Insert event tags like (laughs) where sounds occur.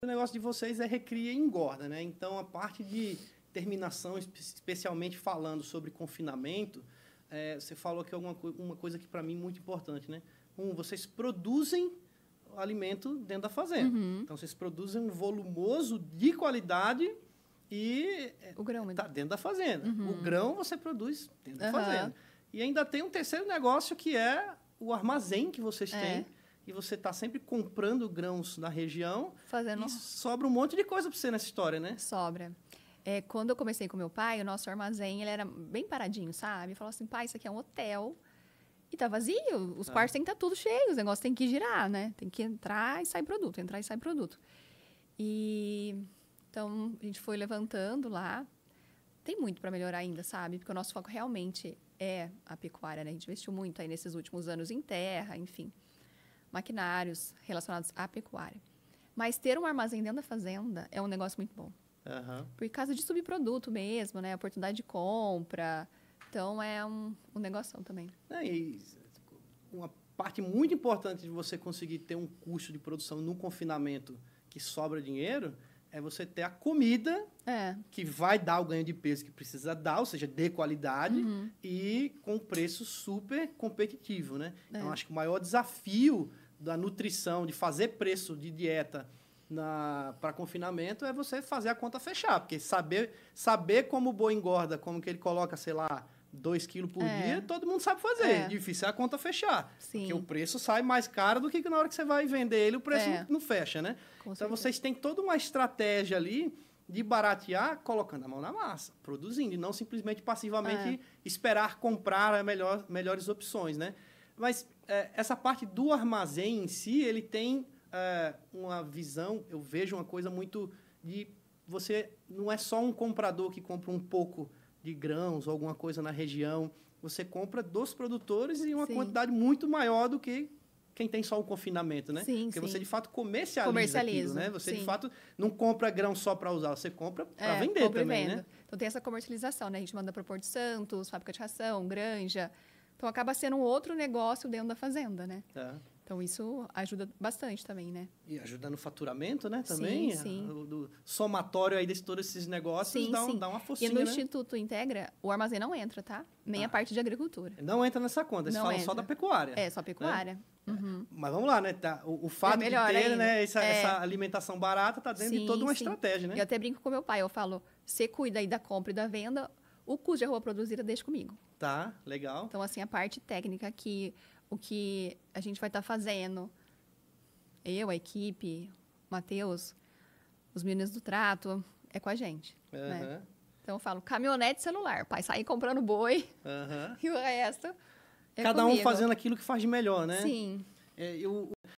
O negócio de vocês é recria e engorda, né? Então, a parte de terminação, especialmente falando sobre confinamento, é, você falou aqui é alguma uma coisa que para mim é muito importante, né? Um, vocês produzem alimento dentro da fazenda. Uhum. Então vocês produzem um volumoso de qualidade e é, o grão está né? dentro da fazenda. Uhum. O grão você produz dentro uhum. da fazenda. E ainda tem um terceiro negócio que é o armazém que vocês é. têm e você está sempre comprando grãos na região. Fazendo. E sobra um monte de coisa para você nessa história, né? Sobra. É, quando eu comecei com meu pai, o nosso armazém ele era bem paradinho, sabe? Falou assim, pai, isso aqui é um hotel e tá vazio. Os ah. quartos têm que estar tá tudo cheio, os negócios têm que girar, né? Tem que entrar e sair produto, entrar e sair produto. E então a gente foi levantando lá. Tem muito para melhorar ainda, sabe? Porque o nosso foco realmente é a pecuária, né? A gente investiu muito aí nesses últimos anos em terra, enfim maquinários relacionados à pecuária. Mas ter um armazém dentro da fazenda é um negócio muito bom. Uhum. Por causa de subproduto mesmo, né? Oportunidade de compra. Então, é um, um negócio também. É, e uma parte muito importante de você conseguir ter um custo de produção no confinamento que sobra dinheiro é você ter a comida é. que vai dar o ganho de peso que precisa dar, ou seja, de qualidade uhum. e com preço super competitivo, né? Então, é. Então, acho que o maior desafio da nutrição, de fazer preço de dieta para confinamento é você fazer a conta fechar, porque saber, saber como o boi engorda, como que ele coloca, sei lá, 2 quilos por é. dia, todo mundo sabe fazer. É. Difícil é a conta fechar. Sim. Porque o preço sai mais caro do que na hora que você vai vender ele, o preço é. não fecha, né? Com então vocês têm toda uma estratégia ali de baratear colocando a mão na massa, produzindo, e não simplesmente passivamente é. esperar comprar melhor, melhores opções, né? Mas é, essa parte do armazém em si, ele tem é, uma visão, eu vejo uma coisa muito de você não é só um comprador que compra um pouco de grãos ou alguma coisa na região, você compra dos produtores e uma sim. quantidade muito maior do que quem tem só o confinamento, né? Sim, Porque sim. você de fato comercializa, comercializa aquilo, né? Você sim. de fato não compra grão só para usar, você compra para é, vender também, né? Então tem essa comercialização, né? A gente manda para Porto Santos, fábrica de ração, granja. Então acaba sendo um outro negócio dentro da fazenda, né? Tá. Então isso ajuda bastante também, né? E ajuda no faturamento, né? Também. Sim, sim. O, do somatório aí de todos esses negócios sim, dá, sim. dá uma focinha. E no né? Instituto Integra, o armazém não entra, tá? Nem ah. a parte de agricultura. Não entra nessa conta, eles não falam entra. só da pecuária. É, só né? pecuária. Né? Uhum. Mas vamos lá, né? Tá, o, o fato é de ter né, essa, é. essa, alimentação barata tá dentro sim, de toda uma sim. estratégia, né? Eu até brinco com meu pai, eu falo, você cuida aí da compra e da venda, o custo de arroba produzida deixa comigo. Tá, legal. Então, assim, a parte técnica que o que a gente vai estar tá fazendo. Eu, a equipe, Matheus, os meninos do trato, é com a gente. Uhum. Né? Então eu falo, caminhonete celular, pai, sair comprando boi uhum. (laughs) e o resto. É Cada comigo. um fazendo aquilo que faz de melhor, né? Sim. É, eu,